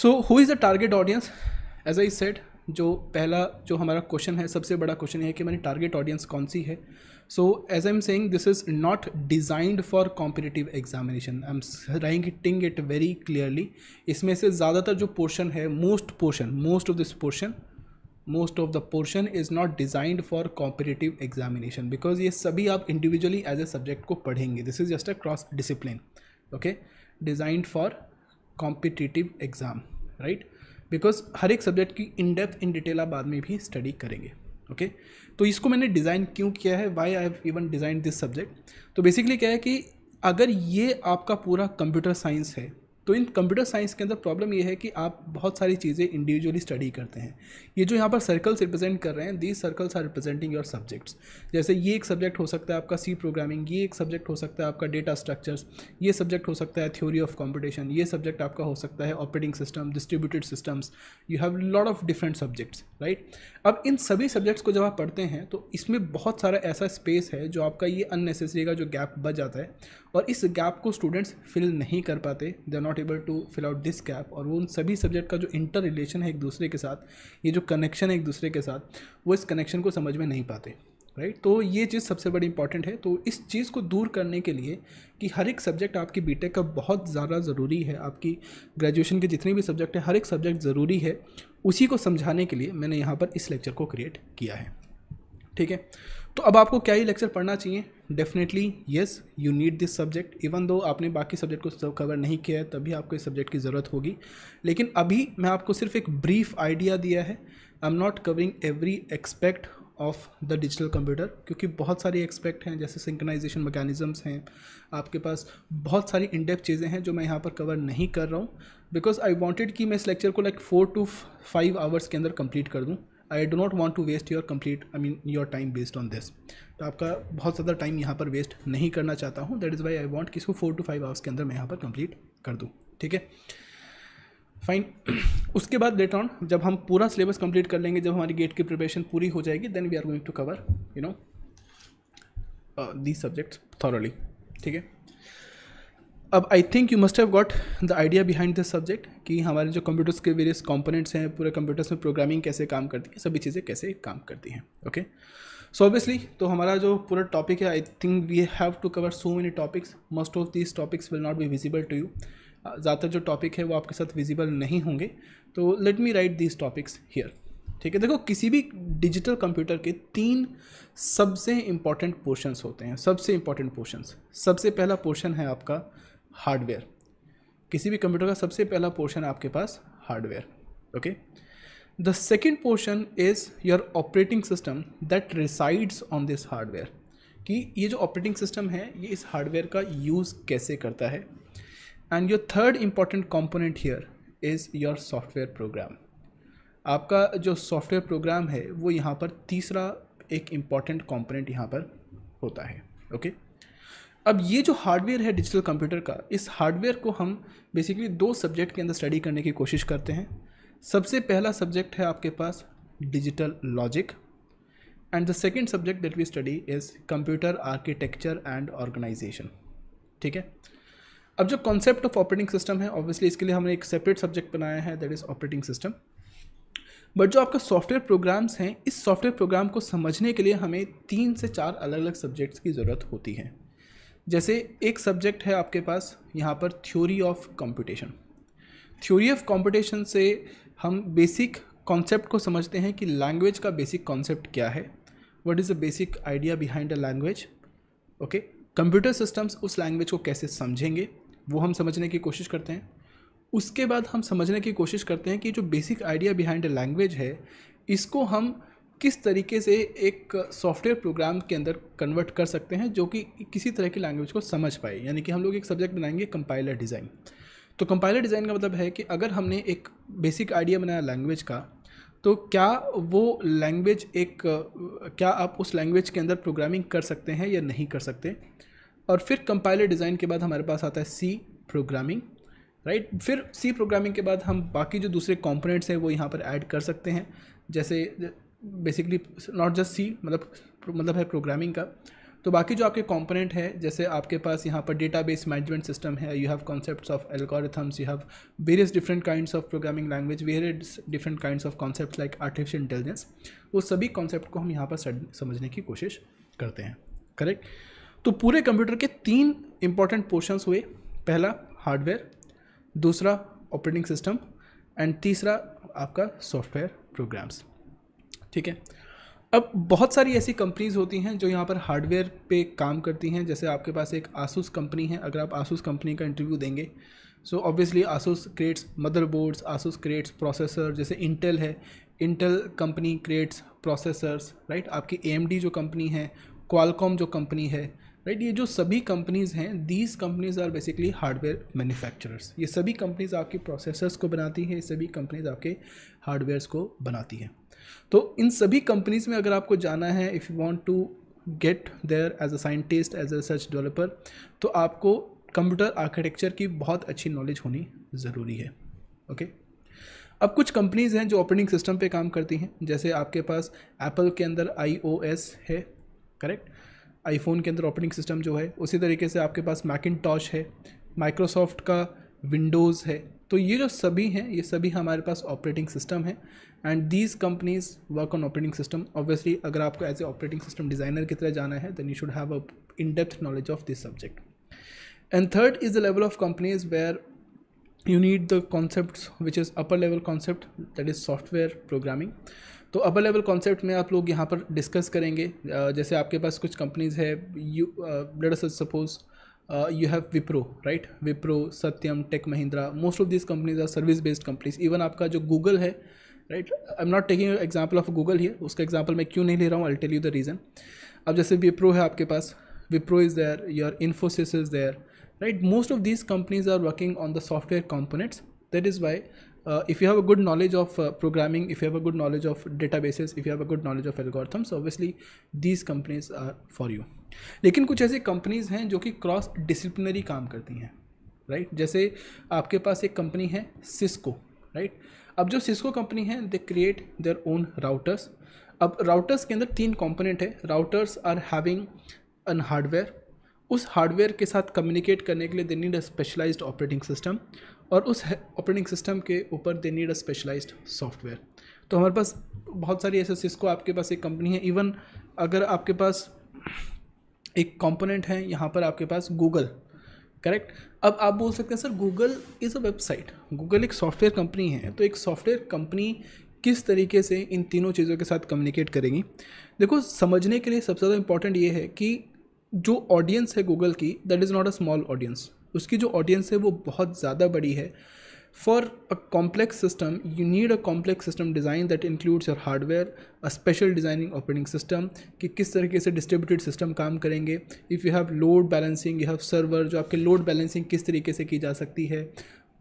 So who is the target audience as I said जो पहला जो हमारा क्वेश्चन है सबसे बड़ा क्वेश्चन है कि मैंने टारगेट ऑडियंस कौन सी है so as I am saying this is not designed for competitive examination I am writing it very clearly इसमें से ज़्यादातर जो पोर्शन है most portion most of this portion most of the portion is not designed for competitive examination because ये सभी आप individually as a subject को पढ़ेंगे this is just a cross discipline okay designed for competitive exam right because हर एक subject की in depth in detail आप बाद में भी स्टडी करेंगे ओके okay? तो इसको मैंने डिज़ाइन क्यों किया है why I have even design this subject तो बेसिकली क्या है कि अगर ये आपका पूरा कंप्यूटर साइंस है तो इन कंप्यूटर साइंस के अंदर प्रॉब्लम ये है कि आप बहुत सारी चीज़ें इंडिविजुअली स्टडी करते हैं ये जो यहाँ पर सर्कल्स रिप्रेजेंट कर रहे हैं these circles are representing your subjects जैसे ये एक सब्जेक्ट हो सकता है आपका सी प्रोग्रामिंग ये एक सब्जेक्ट हो सकता है आपका डेटा स्ट्रक्चर्स ये सब्जेक्ट हो सकता है थ्योरी ऑफ कॉम्पिटिशन ये सब्जेक्ट आपका हो सकता है operating system distributed systems you have lot of different subjects right अब इन सभी सब्जेक्ट्स को जब आप पढ़ते हैं तो इसमें बहुत सारा ऐसा स्पेस है जो आपका ये अननेसेसरी का जो गैप बच जाता है और इस गैप को स्टूडेंट्स फिल नहीं कर पाते they are not able to fill out this gap और वो उन सभी सब्जेक्ट का जो इंटर रिलेशन है एक दूसरे के साथ ये जो कनेक्शन है एक दूसरे के साथ वो इस कनेक्शन को समझ में नहीं पाते राइट right? तो ये चीज़ सबसे बड़ी इंपॉर्टेंट है तो इस चीज़ को दूर करने के लिए कि हर एक सब्जेक्ट आपकी बीटेक का बहुत ज़्यादा ज़रूरी है आपकी ग्रेजुएशन के जितने भी सब्जेक्ट हैं हर एक सब्जेक्ट ज़रूरी है उसी को समझाने के लिए मैंने यहाँ पर इस लेक्चर को क्रिएट किया है ठीक है तो अब आपको क्या ही लेक्चर पढ़ना चाहिए definitely yes you need this subject even though आपने बाकी सब्जेक्ट को कवर नहीं किया है तभी आपको इस सब्जेक्ट की ज़रूरत होगी लेकिन अभी मैं आपको सिर्फ एक ब्रीफ आइडिया दिया है I am not covering every aspect of the digital computer क्योंकि बहुत सारे एक्सपेक्ट हैं जैसे सिंकनाइजेशन मैकेनिज़म्स हैं आपके पास बहुत सारी इनडेप चीज़ें हैं जो मैं यहाँ पर कवर नहीं कर रहा हूँ बिकॉज आई वॉन्टेड कि मैं इस लेक्चर को like four two five hours के अंदर कंप्लीट कर दूँ I do not want to waste your complete I mean your time waste on this तो आपका बहुत ज़्यादा टाइम यहाँ पर वेस्ट नहीं करना चाहता हूँ that is why I want किसको फोर टू फाइव आवर्स के अंदर मैं यहाँ पर कंप्लीट कर दूँ ठीक है फाइन उसके बाद लेट ऑन जब हम पूरा सिलेबस कंप्लीट कर लेंगे जब हमारी गेट की प्रिपरेशन पूरी हो जाएगी then we are going to cover you know the subjects thoroughly ठीक है अब I think you must have got the idea behind this subject कि हमारे जो कंप्यूटर्स के वेरियस कॉम्पोनेंट्स हैं पूरे कंप्यूटर्स में प्रोग्रामिंग कैसे काम करती है सभी चीज़ें कैसे काम करती हैं ओके सो ऑब्वियसली तो हमारा जो पूरा टॉपिक है I think we have to cover so many topics most of this topics will not be visible to you ज़्यादातर जो टॉपिक है वो आपके साथ विजिबल नहीं होंगे तो let me write these topics here ठीक है देखो किसी भी डिजिटल कंप्यूटर के तीन सबसे इम्पॉर्टेंट पोर्शंस होते हैं सबसे इम्पॉर्टेंट पोर्शंस सबसे पहला पोर्शन है आपका हार्डवेयर किसी भी कंप्यूटर का सबसे पहला पोर्शन आपके पास hardware okay the second portion is your operating system that resides on this hardware कि ये जो ऑपरेटिंग सिस्टम है ये इस हार्डवेयर का यूज़ कैसे करता है and your third important component here is your software program आपका जो सॉफ्टवेयर प्रोग्राम है वो यहाँ पर तीसरा एक इम्पॉर्टेंट कॉम्पोनेंट यहाँ पर होता है ओके okay? अब ये जो हार्डवेयर है डिजिटल कंप्यूटर का इस हार्डवेयर को हम बेसिकली दो सब्जेक्ट के अंदर स्टडी करने की कोशिश करते हैं सबसे पहला सब्जेक्ट है आपके पास digital logic and the second subject that we study is computer architecture and organization ठीक है अब जो कॉन्सेप्ट ऑफ ऑपरेटिंग सिस्टम है ऑब्वियसली इसके लिए हमने एक सेपरेट सब्जेक्ट बनाया है that is operating system but जो आपका सॉफ्टवेयर प्रोग्राम्स हैं इस सॉफ्टवेयर प्रोग्राम को समझने के लिए हमें तीन से चार अलग अलग सब्जेक्ट्स की ज़रूरत होती है जैसे एक सब्जेक्ट है आपके पास यहाँ पर theory of computation theory of computation से हम बेसिक कॉन्सेप्ट को समझते हैं कि लैंग्वेज का बेसिक कॉन्सेप्ट क्या है what is the basic idea behind a language okay computer systems उस लैंग्वेज को कैसे समझेंगे वो हम समझने की कोशिश करते हैं उसके बाद हम समझने की कोशिश करते हैं कि जो basic idea behind a language है इसको हम किस तरीके से एक सॉफ्टवेयर प्रोग्राम के अंदर कन्वर्ट कर सकते हैं जो कि किसी तरह की लैंग्वेज को समझ पाए यानी कि हम लोग एक सब्जेक्ट बनाएंगे कंपाइलर डिज़ाइन तो कंपाइलर डिज़ाइन का मतलब है कि अगर हमने एक बेसिक आइडिया बनाया लैंग्वेज का तो क्या वो लैंग्वेज एक क्या आप उस लैंग्वेज के अंदर प्रोग्रामिंग कर सकते हैं या नहीं कर सकते और फिर कंपाइलर डिज़ाइन के बाद हमारे पास आता है सी प्रोग्रामिंग राइट फिर सी प्रोग्रामिंग के बाद हम बाकी जो दूसरे कॉम्पोनेंट्स हैं वो यहाँ पर ऐड कर सकते हैं जैसे बेसिकली नॉट जस्ट सी मतलब मतलब है प्रोग्रामिंग का तो बाकी जो आपके कंपोनेंट है जैसे आपके पास यहाँ पर डेटा बेस मैनेजमेंट सिस्टम है you have concept of algorithms you have various different kinds of programming language various different kinds of concept like artificial intelligence वो सभी कॉन्सेप्ट को हम यहाँ पर समझने की कोशिश करते हैं करेक्ट तो पूरे कंप्यूटर के तीन इंपॉर्टेंट पोर्शंस हुए पहला हार्डवेयर दूसरा ऑपरेटिंग सिस्टम एंड तीसरा आपका सॉफ्टवेयर प्रोग्राम्स ठीक है अब बहुत सारी ऐसी कंपनीज़ होती हैं जो यहाँ पर हार्डवेयर पे काम करती हैं जैसे आपके पास एक आसूस कंपनी है अगर आप आसूस कंपनी का इंटरव्यू देंगे so obviously Asus creates motherboards Asus creates processor जैसे इंटेल है Intel company creates processors right आपकी ए जो कंपनी है क्वालकॉम जो कंपनी है राइट right, ये जो सभी कंपनीज़ हैं these companies are basically hardware manufacturers ये सभी कंपनीज़ आपके प्रोसेसर्स को बनाती हैं सभी कंपनीज़ आपके हार्डवेयर्स को बनाती हैं तो इन सभी कंपनीज़ में अगर आपको जाना है if you want to get there as a scientist as a research developer तो आपको कंप्यूटर आर्किटेक्चर की बहुत अच्छी नॉलेज होनी ज़रूरी है ओके अब कुछ कंपनीज़ हैं जो ऑपरेटिंग सिस्टम पे काम करती हैं जैसे आपके पास एप्पल के अंदर आई है करेक्ट आईफोन के अंदर ऑपरेटिंग सिस्टम जो है उसी तरीके से आपके पास मैकिन है माइक्रोसॉफ्ट का विंडोज़ है तो ये जो सभी हैं ये सभी हमारे पास ऑपरेटिंग सिस्टम हैं and these companies work on operating system obviously अगर आपको as a operating system designer की तरह जाना है then you should have a in depth knowledge of this subject and third is the level of companies where you need the concept which is upper level concept that is software programming तो upper level concept में आप लोग यहाँ पर discuss करेंगे जैसे आपके पास कुछ कंपनीज है you let us suppose you have Wipro right Wipro Satyam Tech Mahindra most of this companies are service based companies even आपका जो गूगल है uh, right I am not taking example of Google ही उसका एग्जाम्पल मैं क्यों नहीं ले रहा हूँ I tell you the reason अब जैसे विप्रो है आपके पास Wipro is there your Infosys is there right most of these companies are working on the software components that is why if you have a good knowledge of uh, programming if you have a good knowledge of databases if you have a good knowledge of algorithms obviously these companies are for you लेकिन कुछ ऐसी companies हैं जो कि cross disciplinary काम करती हैं right right? जैसे आपके पास एक कंपनी है सिस्को राइट right? अब जो सिस्को कंपनी है they create their own routers अब राउटर्स के अंदर तीन कंपोनेंट है routers are having an hardware उस हार्डवेयर के साथ कम्युनिकेट करने के लिए they need a specialized operating system और उस ऑपरेटिंग सिस्टम के ऊपर they need a specialized software तो हमारे पास बहुत सारी ऐसे सिस्को आपके पास एक कंपनी है इवन अगर आपके पास एक कंपोनेंट है यहाँ पर आपके पास गूगल करेक्ट अब आप बोल सकते हैं sir Google is a website Google एक सॉफ्टवेयर कंपनी है तो एक सॉफ्टवेयर कंपनी किस तरीके से इन तीनों चीज़ों के साथ कम्युनिकेट करेंगी देखो समझने के लिए सबसे ज़्यादा इंपॉर्टेंट ये है कि जो ऑडियंस है गूगल की that is not a small audience उसकी जो ऑडियंस है वो बहुत ज़्यादा बड़ी है For a complex system, you need a complex system design that includes your hardware, a special designing operating system कि किस तरीके से distributed system काम करेंगे If you have load balancing, you have server जो आपके load balancing किस तरीके से की जा सकती है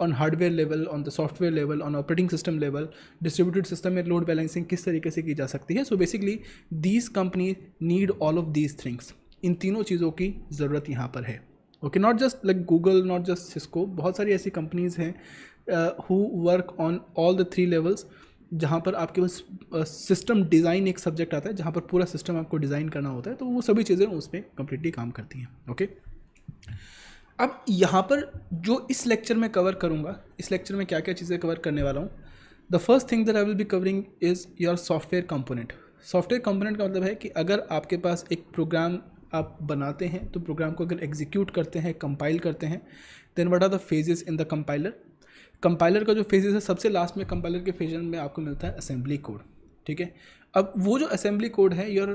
on hardware level on the software level on operating system level distributed system में लोड बैलेंसिंग किस तरीके से की जा सकती है so basically these company need all of these things इन तीनों चीज़ों की ज़रूरत यहाँ पर है okay not just like Google not just Cisco बहुत सारी ऐसी कंपनीज़ हैं who work on all the three levels जहाँ पर आपके पास सिस्टम uh, डिज़ाइन एक सब्जेक्ट आता है जहाँ पर पूरा सिस्टम आपको डिज़ाइन करना होता है तो वो सभी चीज़ें उस पर कम्प्लीटली काम करती हैं ओके अब यहाँ पर जो इस लेक्चर में कवर करूँगा इस लेक्चर में क्या क्या चीज़ें कवर करने वाला हूँ the first thing that I will be covering is your software component software component का मतलब है कि अगर आपके पास एक प्रोग्राम आप बनाते हैं तो प्रोग्राम को अगर एग्जीक्यूट करते हैं कंपाइल करते हैं then what are the phases in the compiler compiler का जो फेजेस है सबसे लास्ट में कंपाइलर के फेजन में आपको मिलता है असेंबली कोड ठीक है अब वो जो असेंबली कोड है your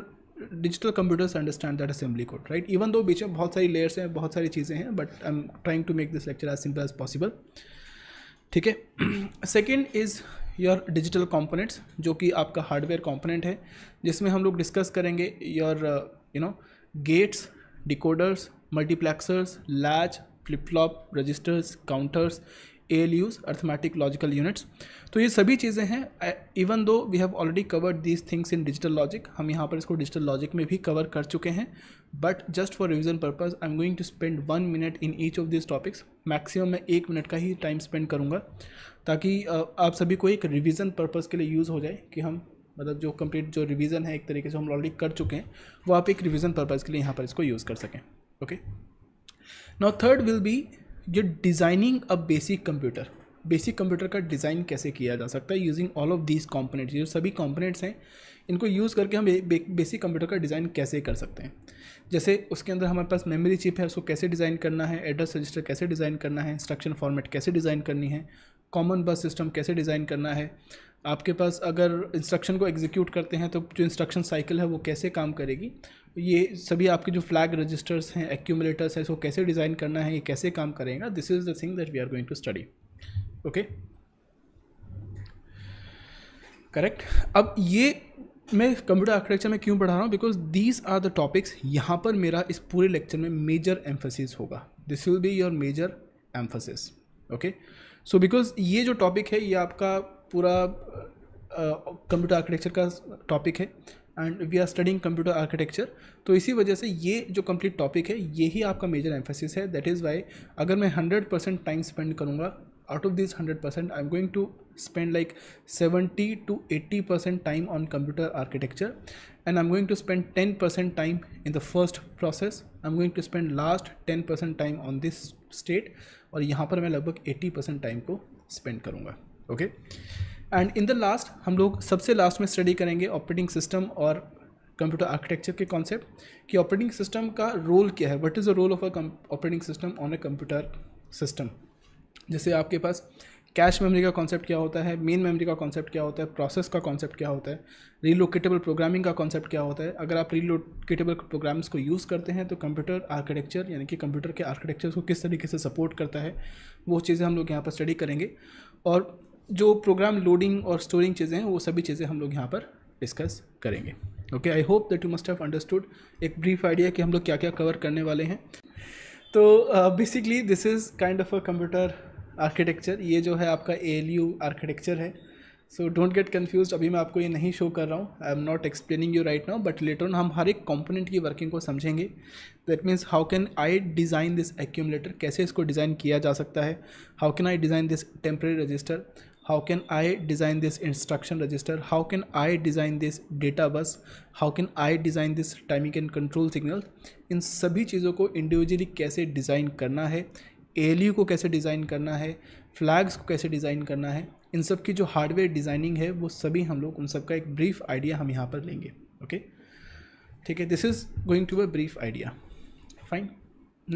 digital computers understand that assembly code right even though बीच में बहुत सारी लेयर्स हैं बहुत सारी चीज़ें हैं but I am trying to make this lecture as simple as possible ठीक है second is your digital components जो कि आपका हार्डवेयर कॉम्पोनेंट है जिसमें हम लोग डिस्कस करेंगे your you know gates decoders multiplexers latch flip flop registers counters A L U arithmetic logical units तो ये सभी चीज़ें हैं even though we have already covered these things in digital logic हम यहाँ पर इसको डिजिटल लॉजिक में भी कवर कर चुके हैं but just for revision purpose I am going to spend one minute in each of this topics maximum मैं एक मिनट का ही टाइम स्पेंड करूँगा ताकि आप सभी को एक रिविज़न पर्पज़ के लिए यूज़ हो जाए कि हम मतलब जो कंप्लीट जो रिवीजन है एक तरीके से हम ऑलरेडी कर चुके हैं वो आप एक रिवीजन पर्पज़ के लिए यहाँ पर इसको यूज़ कर सकें okay now third will be जो designing a basic computer basic computer का डिज़ाइन कैसे किया जा सकता है using all of these components जो सभी कॉम्पोनेंट्स हैं इनको यूज़ करके हम बेसिक कंप्यूटर का डिज़ाइन कैसे कर सकते हैं जैसे उसके अंदर हमारे पास मेमोरी चिप है उसको कैसे डिज़ाइन करना है एड्रेस रजिस्टर कैसे डिज़ाइन करना है इंस्ट्रक्शन फॉर्मेट कैसे डिज़ाइन करनी है कॉमन बस सिस्टम कैसे डिज़ाइन करना है आपके पास अगर इंस्ट्रक्शन को एग्जीक्यूट करते हैं तो जो इंस्ट्रक्शन साइकिल है वो कैसे काम करेगी ये सभी आपके जो फ्लैग रजिस्टर्स हैं एक्यूमलेटर्स हैं इसको कैसे डिज़ाइन करना है ये कैसे काम करेगा this is the thing that we are going to study okay correct अब ये मैं कंप्यूटर आर्किटेक्चर में क्यों पढ़ा रहा हूँ because these are the topics यहाँ पर मेरा इस पूरे लेक्चर में मेजर एम्फोसिस होगा this will be your major emphasis okay so because ये जो टॉपिक है ये आपका पूरा कंप्यूटर आर्किटेक्चर का टॉपिक है and we are studying computer architecture तो इसी वजह से ये जो कंप्लीट टॉपिक है ये ही आपका मेजर एम्फेसिस है दैट इज़ वाई अगर मैं हंड्रेड परसेंट टाइम स्पेंड करूँगा out of this hundred percent I am going to spend like seventy to eighty percent time on computer architecture and I am going to spend ten percent time in the first process I am going to spend last ten percent time on this state और यहाँ पर मैं लगभग eighty percent time को spend करूँगा okay okay? And in the last हम लोग सबसे लास्ट में स्टडी करेंगे ऑपरेटिंग सिस्टम और कंप्यूटर आर्किटेक्चर के कॉन्सेप्ट कि ऑपरेटिंग सिस्टम का रोल क्या है what is the role of a operating system on a computer system जैसे आपके पास कैश मेमोरी का कॉन्सेप्ट क्या होता है मेन मेमोरी का कॉन्सेप्ट क्या होता है प्रोसेस का कॉन्सेप्ट क्या होता है रीलोकेटेबल प्रोग्रामिंग का कॉन्सेप्ट क्या होता है अगर आप रीलोकेटेबल प्रोग्राम्स को यूज़ करते हैं तो कंप्यूटर आर्किटेक्चर यानी कि कंप्यूटर के आर्किटेक्चर को किस तरीके से सपोर्ट करता है वो चीज़ें हम लोग यहाँ पर स्टडी करेंगे और जो प्रोग्राम लोडिंग और स्टोरिंग चीज़ें हैं वो सभी चीज़ें हम लोग यहाँ पर डिस्कस करेंगे okay I hope that you must have understood एक ब्रीफ आइडिया कि हम लोग क्या क्या कवर करने वाले हैं तो basically this is kind of a computer architecture ये जो है आपका ए एल यू आर्किटेक्चर है सो डोंट गेट कन्फ्यूज अभी मैं आपको ये नहीं शो कर रहा हूँ I am not explaining you right now but later on हम हर एक कॉम्पोनेंट की वर्किंग को समझेंगे that means how can I design this accumulator कैसे इसको डिज़ाइन किया जा सकता है how can I design this temporary register how can i design this instruction register how can i design this data bus how can i design this timing and control signal इन सभी चीज़ों को individually कैसे design करना है ए को कैसे design करना है फ्लैग्स को कैसे डिज़ाइन करना है इन सब की जो हार्डवेयर डिज़ाइनिंग है वो सभी हम लोग उन सब का एक ब्रीफ आइडिया हम यहाँ पर लेंगे ओके ठीक है this is going to a brief idea fine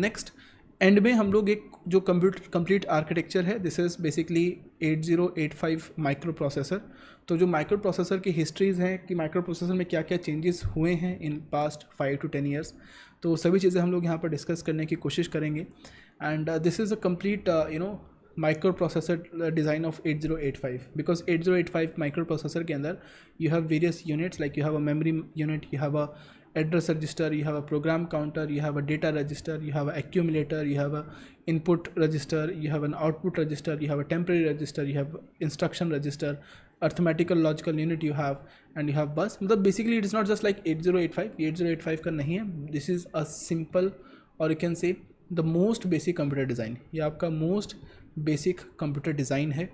next end में हम लोग एक जो कंप्यूटर कंप्लीट आर्किटेक्चर है this is basically 8085 micro processor तो जो माइक्रो प्रोसेसर की हिस्ट्रीज़ हैं कि माइक्रो प्रोसेसर में क्या क्या चेंजेस हुए हैं in past five to ten years तो सभी चीज़ें हम लोग यहाँ पर डिस्कस करने की कोशिश करेंगे and this is a complete you know micro processor design of 8085 because 8085 micro processor के अंदर you have various units like you have a memory unit you have a address register you have a program counter you have a data register you have an accumulator you have a input register you have an output register you have a temporary register you have instruction register arithmetical logical unit. You have and you have bus. मतलब basically it is not just like eight zero eight five. Eight zero eight five zero eight five eight zero eight five का नहीं है this is a simple और you can say the most basic computer design ये आपका most basic computer design है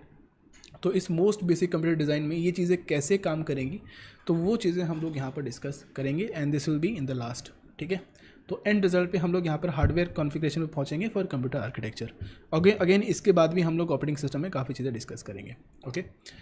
तो इस most basic computer design में ये चीज़ें कैसे काम करेंगी तो वो चीज़ें हम लोग यहाँ पर डिस्कस करेंगे and this will be in the last ठीक है तो एंड रिजल्ट पे हम लोग यहाँ पर हार्डवेयर कॉन्फ़िगरेशन में पहुँचेंगे for computer architecture again again इसके बाद भी हम लोग ऑपरेटिंग सिस्टम में काफ़ी चीज़ें डिस्कस करेंगे ओके